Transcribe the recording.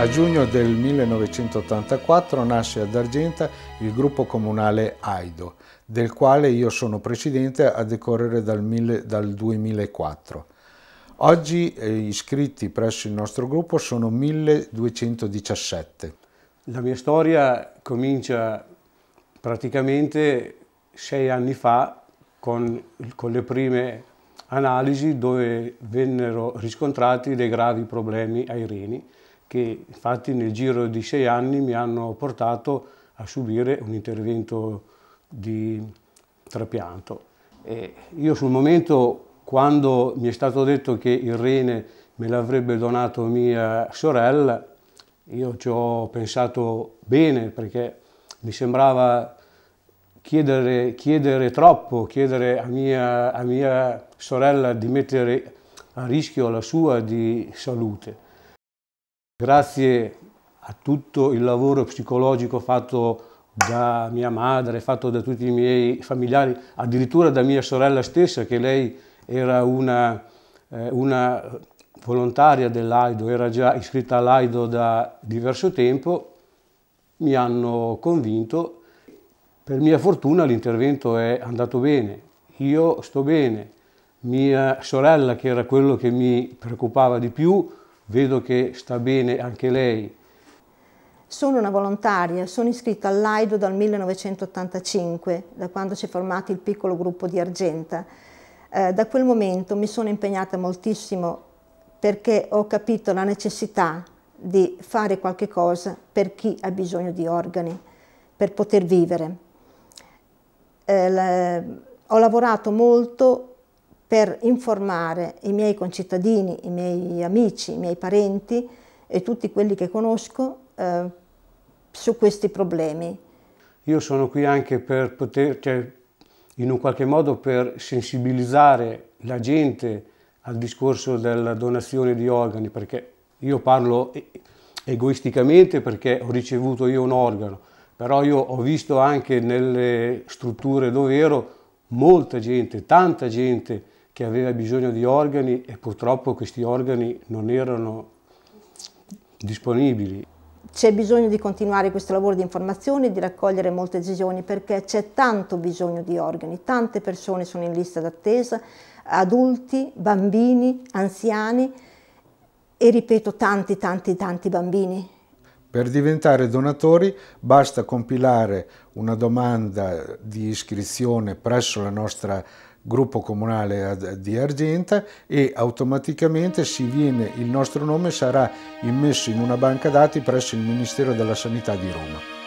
A giugno del 1984 nasce ad Argenta il gruppo comunale AIDO, del quale io sono presidente a decorrere dal, 2004. Oggi eh, iscritti presso il nostro gruppo sono 1217. La mia storia comincia praticamente sei anni fa con, con le prime analisi dove vennero riscontrati dei gravi problemi ai reni che infatti nel giro di sei anni mi hanno portato a subire un intervento di trapianto. E io sul momento, quando mi è stato detto che il rene me l'avrebbe donato mia sorella, io ci ho pensato bene perché mi sembrava chiedere, chiedere troppo, chiedere a mia, a mia sorella di mettere a rischio la sua di salute. Grazie a tutto il lavoro psicologico fatto da mia madre, fatto da tutti i miei familiari, addirittura da mia sorella stessa, che lei era una, eh, una volontaria dell'AIDO, era già iscritta all'AIDO da diverso tempo, mi hanno convinto. Per mia fortuna l'intervento è andato bene, io sto bene. Mia sorella, che era quello che mi preoccupava di più, vedo che sta bene anche lei. Sono una volontaria, sono iscritta all'AIDO dal 1985, da quando si è formato il piccolo gruppo di Argenta. Eh, da quel momento mi sono impegnata moltissimo perché ho capito la necessità di fare qualche cosa per chi ha bisogno di organi, per poter vivere. Eh, la, ho lavorato molto per informare i miei concittadini, i miei amici, i miei parenti e tutti quelli che conosco eh, su questi problemi. Io sono qui anche per poter, cioè, in un qualche modo per sensibilizzare la gente al discorso della donazione di organi, perché io parlo egoisticamente perché ho ricevuto io un organo, però io ho visto anche nelle strutture dove ero molta gente, tanta gente che aveva bisogno di organi e purtroppo questi organi non erano disponibili. C'è bisogno di continuare questo lavoro di informazione, di raccogliere molte decisioni perché c'è tanto bisogno di organi, tante persone sono in lista d'attesa, adulti, bambini, anziani e ripeto tanti tanti tanti bambini. Per diventare donatori basta compilare una domanda di iscrizione presso la nostra gruppo comunale di Argenta e automaticamente viene, il nostro nome sarà immesso in una banca dati presso il Ministero della Sanità di Roma.